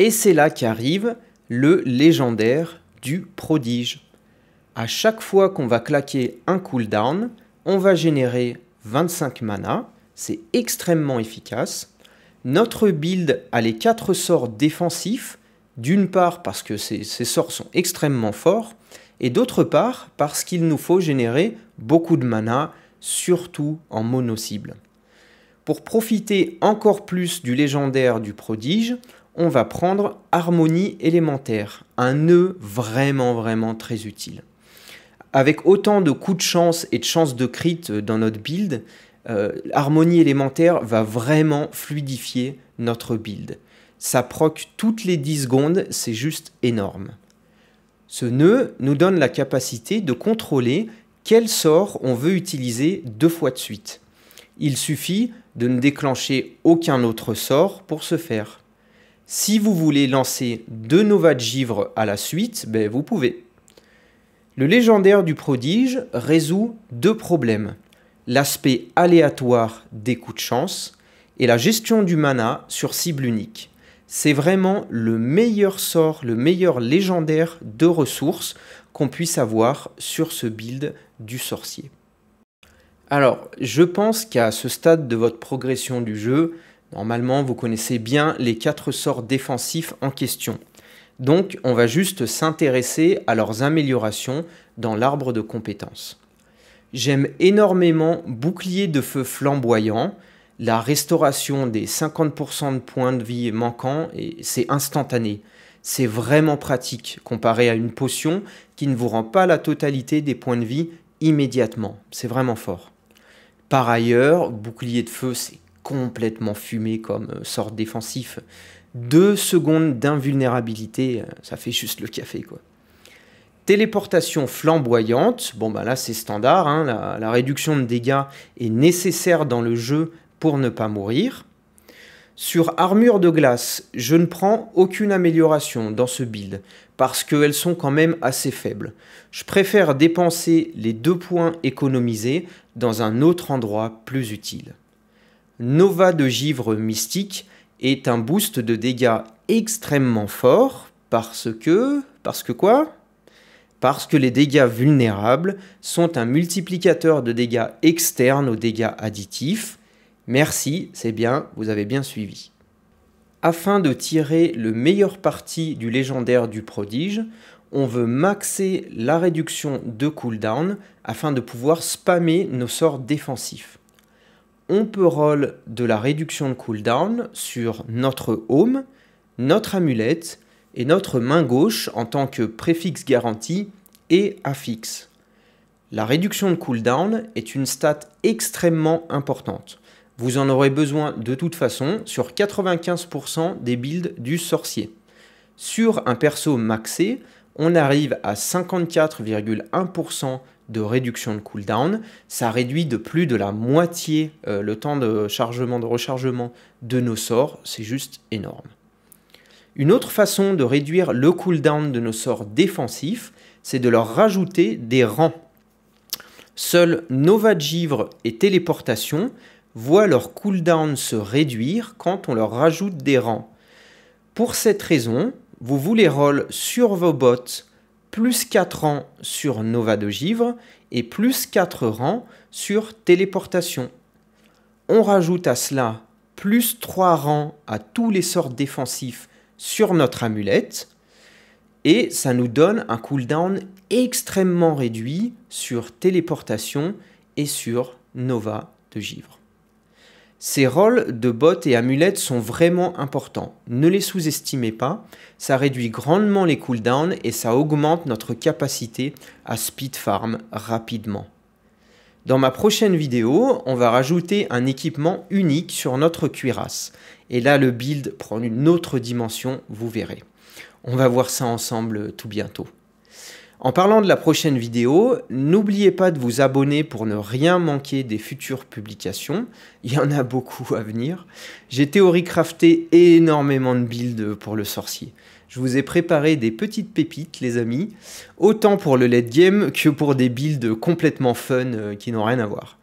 Et c'est là qu'arrive le légendaire du prodige. À chaque fois qu'on va claquer un cooldown, on va générer 25 mana, c'est extrêmement efficace. Notre build a les 4 sorts défensifs, d'une part parce que ces, ces, sorts sont extrêmement forts, et d'autre part parce qu'il nous faut générer beaucoup de mana, surtout en mono-cible. Pour profiter encore plus du légendaire du prodige, on va prendre harmonie élémentaire, un nœud vraiment vraiment très utile. Avec autant de coups de chance et de chances de crit euh, dans notre build, euh, harmonie élémentaire va vraiment fluidifier notre build. Ça proc toutes les 10 secondes, c'est juste énorme. Ce nœud nous donne la capacité de contrôler quel sort on veut utiliser deux fois de suite. Il suffit de ne déclencher aucun autre sort pour ce faire. Si vous voulez lancer deux Nova de Givre à la suite, ben, vous pouvez. Le légendaire du prodige résout deux problèmes. L'aspect aléatoire des coups de chance et la gestion du mana sur cible unique. C'est vraiment le meilleur sort, le meilleur légendaire de ressources qu'on puisse avoir sur ce build du sorcier. Alors, je pense qu'à ce stade de votre progression du jeu, Normalement, vous connaissez bien les quatre sorts défensifs en question. Donc, on va juste s'intéresser à leurs améliorations dans l'arbre de compétences. J'aime énormément Bouclier de feu flamboyant, la restauration des 50% de points de vie manquants, et c'est instantané. C'est vraiment pratique comparé à une potion qui ne vous rend pas la totalité des points de vie immédiatement. C'est vraiment fort. Par ailleurs, bouclier de feu, c'est complètement fumé comme euh, sort défensif. Deux secondes d'invulnérabilité, euh, ça fait juste le café quoi. Téléportation flamboyante, bon bah là c'est standard, hein. la, la réduction de dégâts est nécessaire dans le jeu pour ne pas mourir. Sur armure de glace, je ne prends aucune amélioration dans ce build, parce qu'elles sont quand même assez faibles. Je préfère dépenser les deux points économisés dans un autre endroit plus utile. Nova de Givre Mystique est un boost de dégâts extrêmement fort parce que... Parce que quoi Parce que les dégâts vulnérables sont un multiplicateur de dégâts externes aux dégâts additifs. Merci, c'est bien, vous avez bien suivi. Afin de tirer le meilleur parti du légendaire du prodige, on veut maxer la réduction de cooldown afin de pouvoir spammer nos sorts défensifs on peut roll de la réduction de cooldown sur notre home, notre amulette et notre main gauche en tant que préfixe garantie et affixe. La réduction de cooldown est une stat extrêmement importante. Vous en aurez besoin de toute façon sur 95% des builds du sorcier. Sur un perso maxé, on arrive à 54,1% de réduction de cooldown. Ça réduit de plus de la moitié euh, le temps de chargement, de rechargement de nos sorts. C'est juste énorme. Une autre façon de réduire le cooldown de nos sorts défensifs, c'est de leur rajouter des rangs. Seuls Nova Givre et Téléportation voient leur cooldown se réduire quand on leur rajoute des rangs. Pour cette raison, vous voulez roll sur vos bots plus 4 rangs sur Nova de Givre et plus 4 rangs sur Téléportation. On rajoute à cela plus 3 rangs à tous les sorts défensifs sur notre amulette et ça nous donne un cooldown extrêmement réduit sur Téléportation et sur Nova de Givre. Ces rôles de bottes et amulettes sont vraiment importants. Ne les sous-estimez pas, ça réduit grandement les cooldowns et ça augmente notre capacité à speed farm rapidement. Dans ma prochaine vidéo, on va rajouter un équipement unique sur notre cuirasse. Et là, le build prend une autre dimension, vous verrez. On va voir ça ensemble tout bientôt. En parlant de la prochaine vidéo, n'oubliez pas de vous abonner pour ne rien manquer des futures publications. Il y en a beaucoup à venir. J'ai théorie-crafté énormément de builds pour le sorcier. Je vous ai préparé des petites pépites, les amis, autant pour le late game que pour des builds complètement fun euh, qui n'ont rien à voir.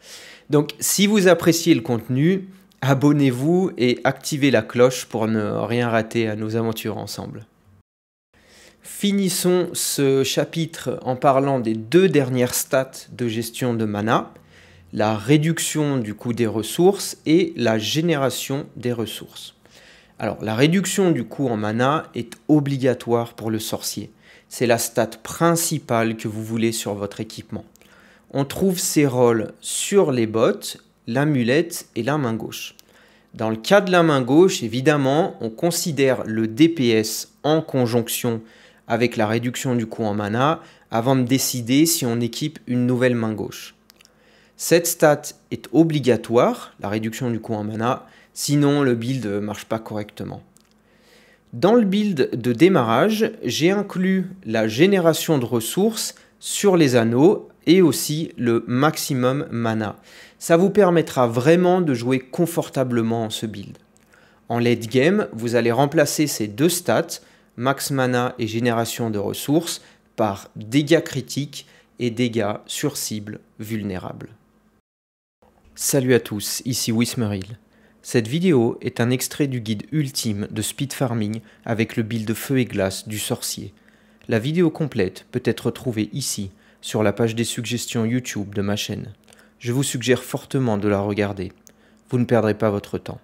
Donc, si vous appréciez le contenu, abonnez-vous et activez la cloche pour ne rien rater à nos aventures ensemble. Finissons ce chapitre en parlant des deux dernières stats de gestion de mana, la réduction du coût des ressources et la génération des ressources. Alors la réduction du coût en mana est obligatoire pour le sorcier. C'est la stat principale que vous voulez sur votre équipement. On trouve ces rôles sur les bottes, l'amulette et la main gauche. Dans le cas de la main gauche, évidemment, on considère le DPS en conjonction avec la réduction du coût en mana avant de décider si on équipe une nouvelle main gauche. Cette stat est obligatoire, la réduction du coût en mana, sinon le build ne marche pas correctement. Dans le build de démarrage, j'ai inclus la génération de ressources sur les anneaux et aussi le maximum mana. Ça vous permettra vraiment de jouer confortablement en ce build. En late game, vous allez remplacer ces deux stats max mana et génération de ressources par dégâts critiques et dégâts sur cible vulnérables. Salut à tous, ici Wismeril. Cette vidéo est un extrait du guide ultime de speed farming avec le build feu et glace du sorcier. La vidéo complète peut être trouvée ici, sur la page des suggestions YouTube de ma chaîne. Je vous suggère fortement de la regarder. Vous ne perdrez pas votre temps.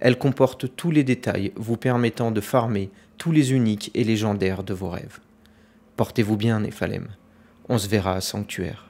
Elle comporte tous les détails vous permettant de farmer tous les uniques et légendaires de vos rêves. Portez-vous bien, Néphalem. On se verra à Sanctuaire.